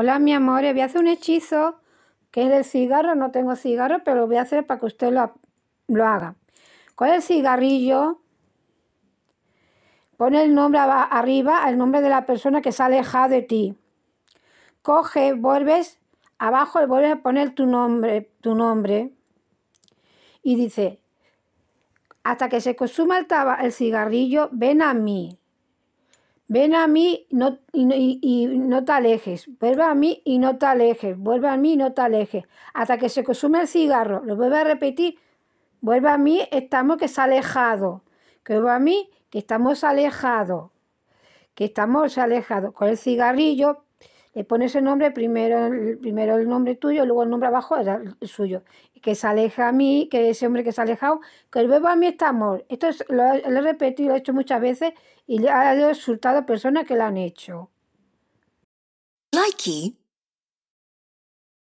Hola, mi amor, eh, voy a hacer un hechizo que es del cigarro. No tengo cigarro, pero lo voy a hacer para que usted lo, haga. Con el cigarrillo, pone el nombre arriba, el nombre de la persona que se ha alejado de ti. Coge, vuelves, abajo vuelves a poner tu nombre, tu nombre. Y dice, hasta que se consuma el, el cigarrillo, ven a mí. Ven a mí no, y, no, te alejes. Vuelve a mí y no te alejes. Vuelve a mí y no te alejes. Hasta que se consume el cigarro. Lo vuelve a repetir. Vuelve a mí, estamos que se ha alejado. vuelve a mí, que estamos alejados. Que estamos alejados. Con el cigarrillo le pones el nombre, primero, primero el nombre tuyo, luego el nombre abajo era el suyo. Que se aleja a mí, que ese hombre que se ha alejado, que el bebé a mí está amor. Esto lo, he repetido, lo he hecho muchas veces y ha resultado personas que lo han hecho.